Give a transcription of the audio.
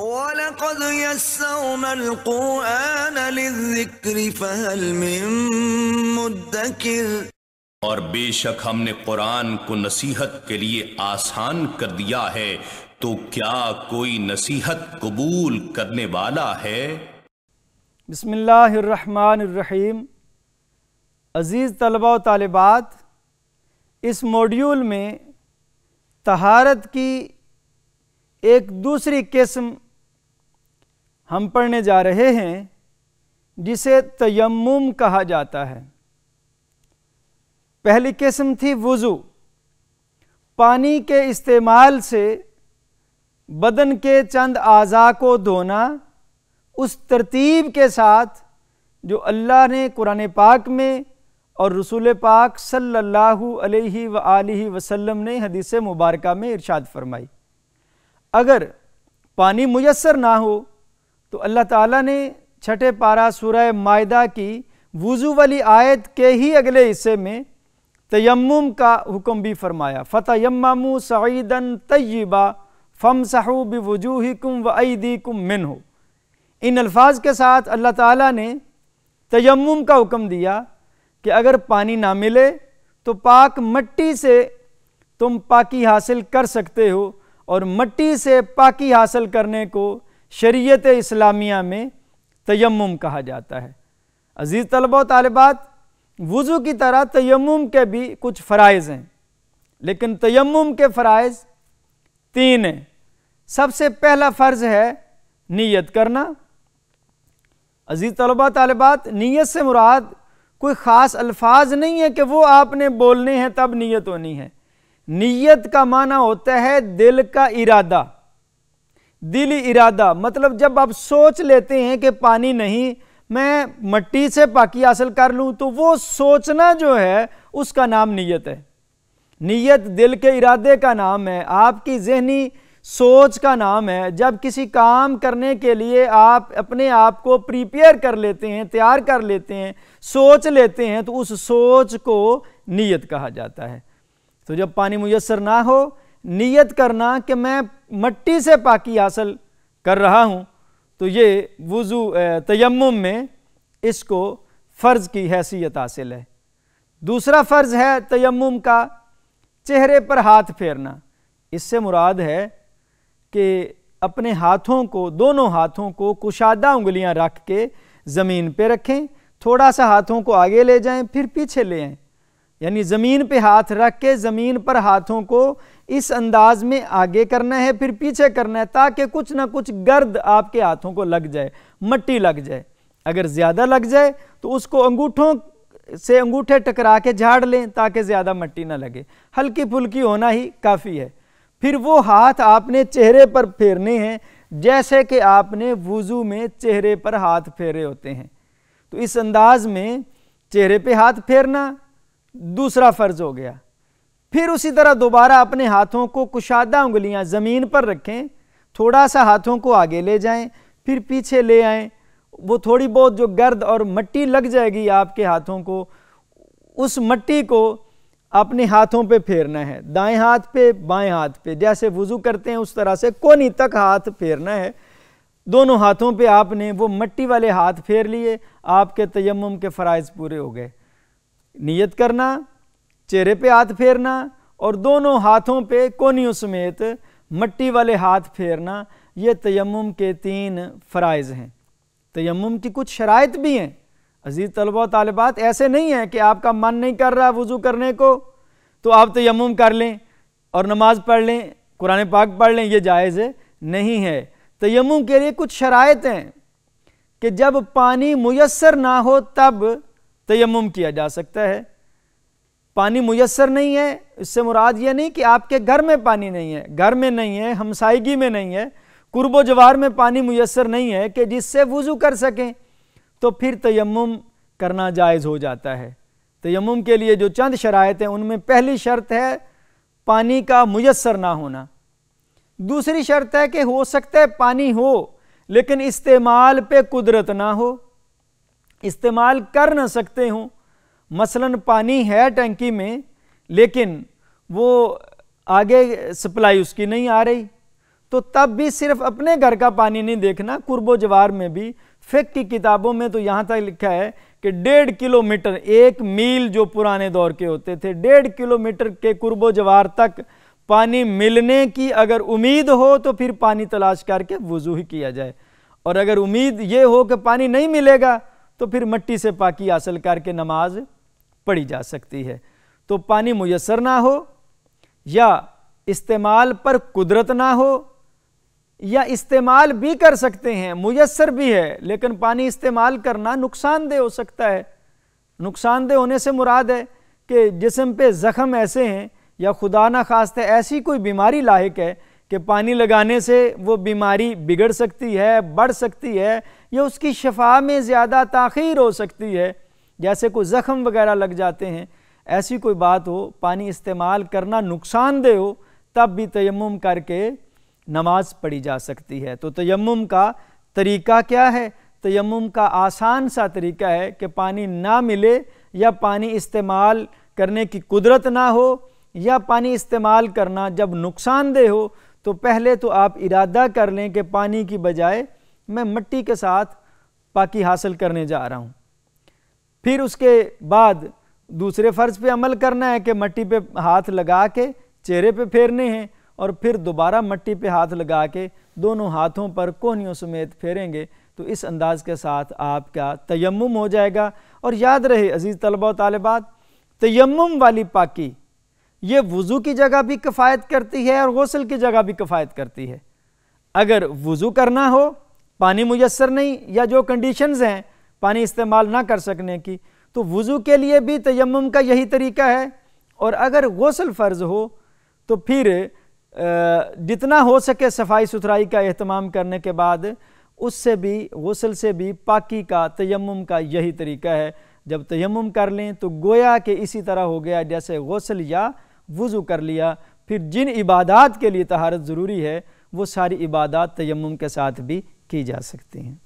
और बेशक हमने कुरान को नसीहत के लिए आसान कर दिया है तो क्या कोई नसीहत कबूल करने वाला है बसमीम अज़ीज़ तलबा तलबात इस मॉड्यूल में तहारत की एक दूसरी किस्म हम पढ़ने जा रहे हैं जिसे तयम्मुम कहा जाता है पहली किस्म थी वज़ू पानी के इस्तेमाल से बदन के चंद आज़ा को धोना उस तरतीब के साथ जो अल्लाह ने कुरान पाक में और रसूल पाक सल्लल्लाहु अलैहि व आलि वसल्लम ने हदीस मुबारक में इरशाद फरमाई अगर पानी मैसर ना हो तो अल्लाह ताला ने छठे पारा सूरह मायदा की वज़ू वाली आयत के ही अगले हिस्से में तयम का हुक्म भी फरमाया फ़तयमू सईदन तय्यबा फ़म सहू कुम व कुम मिन हो इन अल्फाज के साथ अल्लाह ताला ने तयम का हुक्म दिया कि अगर पानी ना मिले तो पाक मट्टी से तुम पाकी हासिल कर सकते हो और मट्टी से पाकी हासिल करने को शरीयत इस्लामिया में तयम कहा जाता है अज़ीज़ तलबा तलबात वज़ू की तरह तयम के भी कुछ फ़राइज़ हैं लेकिन तयम के फ़रज़ तीन हैं सबसे पहला फ़र्ज़ है नीयत करना अज़ीज़ तलबा तलबात नीयत से मुराद कोई ख़ास अल्फाज नहीं है कि वो आपने बोलने हैं तब नीयत होनी है नीयत का माना होता है दिल का इरादा दिली इरादा मतलब जब आप सोच लेते हैं कि पानी नहीं मैं मट्टी से पाकि हासिल कर लूँ तो वो सोचना जो है उसका नाम नीयत है नीयत दिल के इरादे का नाम है आपकी जहनी सोच का नाम है जब किसी काम करने के लिए आप अपने आप को प्रिपेयर कर लेते हैं तैयार कर लेते हैं सोच लेते हैं तो उस सोच को नीयत कहा जाता है तो जब पानी मुयसर ना हो नीयत करना कि मैं मट्टी से पाकी हासिल कर रहा हूँ तो ये वज़ू तयम में इसको फ़र्ज़ की हैसियत हासिल है दूसरा फ़र्ज़ है तयम का चेहरे पर हाथ फेरना इससे मुराद है कि अपने हाथों को दोनों हाथों को कुशादा उंगलियां रख के ज़मीन पे रखें थोड़ा सा हाथों को आगे ले जाएं फिर पीछे ले आएँ यानी ज़मीन पे हाथ रख के ज़मीन पर हाथों को इस अंदाज में आगे करना है फिर पीछे करना है ताकि कुछ ना कुछ गर्द आपके हाथों को लग जाए मट्टी लग जाए अगर ज़्यादा लग जाए तो उसको अंगूठों से अंगूठे टकरा के झाड़ लें ताकि ज़्यादा मट्टी ना लगे हल्की फुल्की होना ही काफ़ी है फिर वो हाथ आपने चेहरे पर फेरने हैं जैसे कि आपने वज़ू में चेहरे पर हाथ फेरे होते हैं तो इस अंदाज में चेहरे पे हाथ फेरना दूसरा फ़र्ज़ हो गया फिर उसी तरह दोबारा अपने हाथों को कुशादा उंगलियां ज़मीन पर रखें थोड़ा सा हाथों को आगे ले जाएं फिर पीछे ले आएं वो थोड़ी बहुत जो गर्द और मट्टी लग जाएगी आपके हाथों को उस मट्टी को अपने हाथों पे फेरना है दाएं हाथ पे बाएं हाथ पे जैसे वज़ू करते हैं उस तरह से कोनी तक हाथ फेरना है दोनों हाथों पे आपने वो मट्टी वाले हाथ फेर लिए आपके तयम के फ़रज़ पूरे हो गए नियत करना चेहरे पे हाथ फेरना और दोनों हाथों पे कोनियों समेत मट्टी वाले हाथ फेरना ये तयम के तीन फरज़ हैं तयम की कुछ शराइ भी हैं अजीज़ तलबा तलबात ऐसे नहीं हैं कि आपका मन नहीं कर रहा वज़ू करने को तो आप तयम कर लें और नमाज़ पढ़ लें कुरान पाक पढ़ लें ये जायज़ नहीं है तयम के लिए कुछ शराइ हैं कि जब पानी मैसर ना हो तब तयम किया जा सकता है पानी मुयसर नहीं है इससे मुराद ये नहीं कि आपके घर में पानी नहीं है घर में नहीं है हमसाइगी में नहीं है कुर्ब जवार में पानी मुयसर नहीं है कि जिससे वज़ू कर सकें तो फिर तयम करना जायज़ हो जाता है तयम के लिए जो चंद शरात हैं उनमें पहली शर्त है पानी का मुयसर ना होना दूसरी शर्त है कि हो सकता है पानी हो लेकिन इस्तेमाल पे कुदरत ना हो इस्तेमाल कर ना सकते हों मसलन पानी है टंकी में लेकिन वो आगे सप्लाई उसकी नहीं आ रही तो तब भी सिर्फ अपने घर का पानी नहीं देखना कुर्बो जवार में भी फिक की किताबों में तो यहाँ तक लिखा है कि डेढ़ किलोमीटर एक मील जो पुराने दौर के होते थे डेढ़ किलोमीटर के कुर्बो जवार तक पानी मिलने की अगर उम्मीद हो तो फिर पानी तलाश करके वजू ही किया जाए और अगर उम्मीद ये हो कि पानी नहीं मिलेगा तो फिर मट्टी से पाकि हासिल करके नमाज पड़ी जा सकती है तो पानी मुयसर ना हो या इस्तेमाल पर कुदरत ना हो या इस्तेमाल भी कर सकते हैं मुयसर भी है लेकिन पानी इस्तेमाल करना नुकसानदेह हो सकता है नुकसानदेह होने से मुराद है कि जिसम पे ज़ख्म ऐसे हैं या खुदा ना है ऐसी कोई बीमारी लाक है कि पानी लगाने से वो बीमारी बिगड़ सकती है बढ़ सकती है या उसकी शफा में ज़्यादा ताखीर हो सकती है जैसे कोई ज़ख़म वगैरह लग जाते हैं ऐसी कोई बात हो पानी इस्तेमाल करना नुकसानदेह हो तब भी तयम करके नमाज पढ़ी जा सकती है तो तयम का तरीका क्या है तयम का आसान सा तरीका है कि पानी ना मिले या पानी इस्तेमाल करने की कुदरत ना हो या पानी इस्तेमाल करना जब नुकसानदेह हो तो पहले तो आप इरादा कर लें कि पानी की बजाय मैं मिट्टी के साथ पाकी हासिल करने जा रहा हूँ फिर उसके बाद दूसरे फ़र्ज पे अमल करना है कि मट्टी पे हाथ लगा के चेहरे पे फेरने हैं और फिर दोबारा मट्टी पे हाथ लगा के दोनों हाथों पर कोहनियों समेत फेरेंगे तो इस अंदाज के साथ आपका तयम हो जाएगा और याद रहे अज़ीज़ तलबा तलबात तयम वाली पाकि ये वज़ू की जगह भी किफ़ायत करती है और गौसल की जगह भी किफ़ायत करती है अगर वज़ू करना हो पानी मैसर नहीं या जो कंडीशंस हैं पानी इस्तेमाल ना कर सकने की तो वज़ू के लिए भी तयम का यही तरीका है और अगर गौसल फ़र्ज हो तो फिर जितना हो सके सफाई सुथराई का अहतमाम करने के बाद उससे भी गसल से भी पाकी का तयम का यही तरीका है जब तयम कर लें तो गोया के इसी तरह हो गया जैसे गसल या वज़ू कर लिया फिर जिन इबादत के लिए तहारत ज़रूरी है वो सारी इबादत तयम के साथ भी की जा सकती हैं